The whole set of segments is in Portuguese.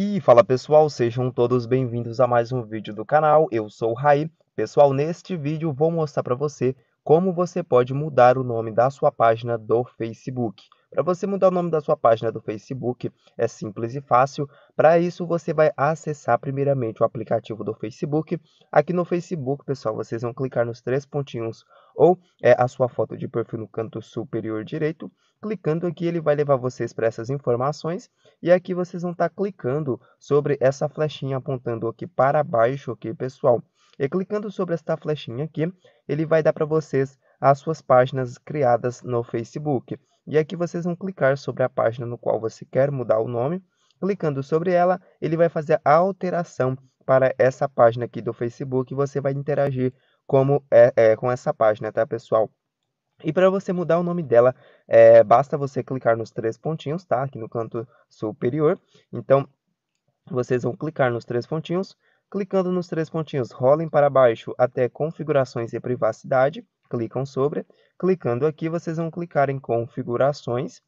E fala pessoal, sejam todos bem-vindos a mais um vídeo do canal, eu sou o Rai. Pessoal, neste vídeo vou mostrar para você como você pode mudar o nome da sua página do Facebook. Para você mudar o nome da sua página do Facebook, é simples e fácil. Para isso, você vai acessar primeiramente o aplicativo do Facebook. Aqui no Facebook, pessoal, vocês vão clicar nos três pontinhos ou é, a sua foto de perfil no canto superior direito. Clicando aqui, ele vai levar vocês para essas informações e aqui vocês vão estar tá clicando sobre essa flechinha apontando aqui para baixo, ok, pessoal? E clicando sobre esta flechinha aqui, ele vai dar para vocês as suas páginas criadas no Facebook. E aqui vocês vão clicar sobre a página no qual você quer mudar o nome. Clicando sobre ela, ele vai fazer a alteração para essa página aqui do Facebook. e Você vai interagir como é, é com essa página, tá, pessoal? E para você mudar o nome dela, é, basta você clicar nos três pontinhos, tá? Aqui no canto superior. Então, vocês vão clicar nos três pontinhos, Clicando nos três pontinhos, rolem para baixo até configurações e privacidade, clicam sobre. Clicando aqui, vocês vão clicar em configurações.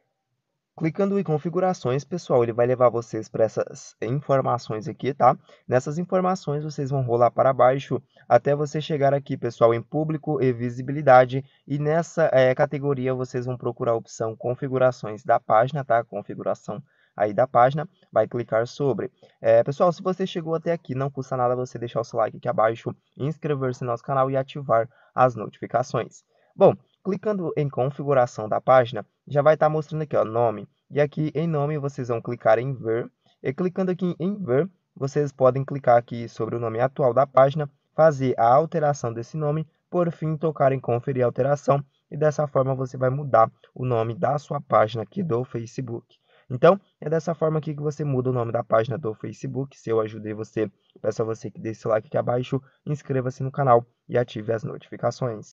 Clicando em configurações, pessoal, ele vai levar vocês para essas informações aqui, tá? Nessas informações, vocês vão rolar para baixo até você chegar aqui, pessoal, em público e visibilidade. E nessa é, categoria, vocês vão procurar a opção configurações da página, tá? Configuração aí da página, vai clicar sobre. É, pessoal, se você chegou até aqui, não custa nada você deixar o seu like aqui abaixo, inscrever-se no nosso canal e ativar as notificações. Bom, clicando em configuração da página, já vai estar tá mostrando aqui, o nome. E aqui em nome vocês vão clicar em ver. E clicando aqui em ver, vocês podem clicar aqui sobre o nome atual da página, fazer a alteração desse nome, por fim tocar em conferir a alteração e dessa forma você vai mudar o nome da sua página aqui do Facebook. Então, é dessa forma aqui que você muda o nome da página do Facebook. Se eu ajudei você, peço a você que deixe seu like aqui abaixo, inscreva-se no canal e ative as notificações.